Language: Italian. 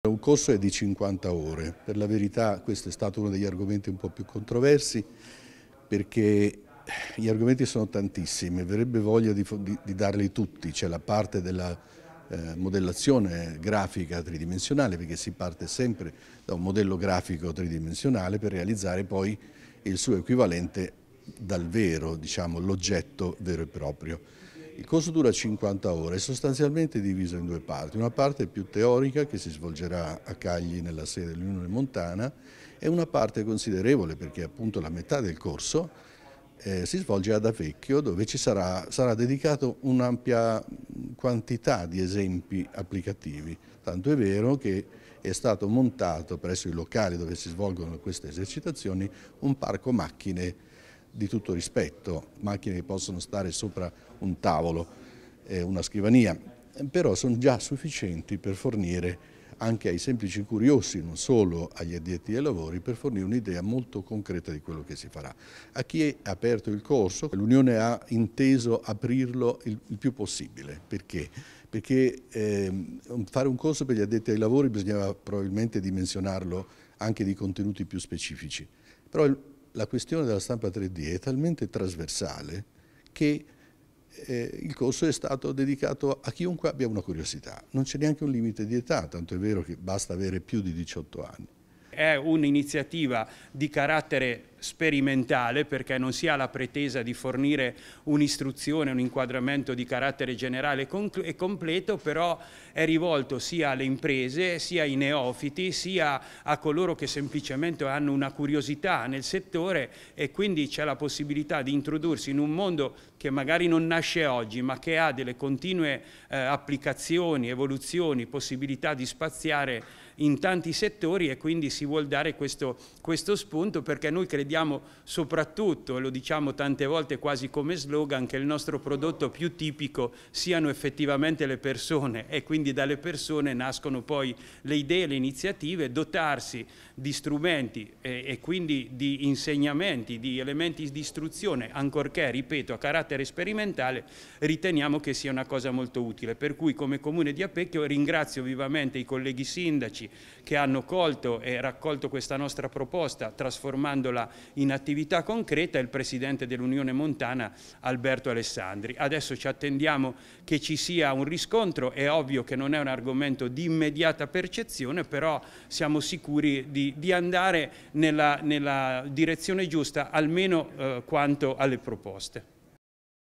Un corso è di 50 ore, per la verità questo è stato uno degli argomenti un po' più controversi perché gli argomenti sono tantissimi, verrebbe voglia di, di, di darli tutti, c'è cioè, la parte della eh, modellazione grafica tridimensionale perché si parte sempre da un modello grafico tridimensionale per realizzare poi il suo equivalente dal vero, diciamo l'oggetto vero e proprio. Il corso dura 50 ore, è sostanzialmente diviso in due parti, una parte più teorica che si svolgerà a Cagli nella sede dell'Unione Montana e una parte considerevole perché appunto la metà del corso eh, si svolge ad Avecchio dove ci sarà, sarà dedicato un'ampia quantità di esempi applicativi, tanto è vero che è stato montato presso i locali dove si svolgono queste esercitazioni un parco macchine di tutto rispetto, macchine che possono stare sopra un tavolo e una scrivania, però sono già sufficienti per fornire anche ai semplici curiosi, non solo agli addetti ai lavori, per fornire un'idea molto concreta di quello che si farà. A chi è aperto il corso, l'Unione ha inteso aprirlo il, il, più possibile. Perché? Perché eh, fare un corso per gli addetti ai lavori bisognava probabilmente dimensionarlo anche di contenuti più specifici. Però il, la questione della stampa 3D è talmente trasversale che eh, il corso è stato dedicato a chiunque abbia una curiosità. Non c'è neanche un limite di età, tanto è vero che basta avere più di 18 anni. È un'iniziativa di carattere sperimentale perché non si ha la pretesa di fornire un'istruzione, un inquadramento di carattere generale e completo, però è rivolto sia alle imprese, sia ai neofiti, sia a coloro che semplicemente hanno una curiosità nel settore e quindi c'è la possibilità di introdursi in un mondo che magari non nasce oggi, ma che ha delle continue eh, applicazioni, evoluzioni, possibilità di spaziare in tanti settori e quindi si vuol dare questo, questo spunto perché noi crediamo crediamo soprattutto, e lo diciamo tante volte quasi come slogan, che il nostro prodotto più tipico siano effettivamente le persone e quindi dalle persone nascono poi le idee, le iniziative, dotarsi di strumenti e, e quindi di insegnamenti, di elementi di istruzione, ancorché, ripeto, a carattere sperimentale, riteniamo che sia una cosa molto utile. Per cui come Comune di Apecchio ringrazio vivamente i colleghi sindaci che hanno colto e raccolto questa nostra proposta trasformandola in attività concreta è il presidente dell'Unione Montana Alberto Alessandri. Adesso ci attendiamo che ci sia un riscontro, è ovvio che non è un argomento di immediata percezione, però siamo sicuri di, di andare nella, nella, direzione giusta almeno eh, quanto alle proposte.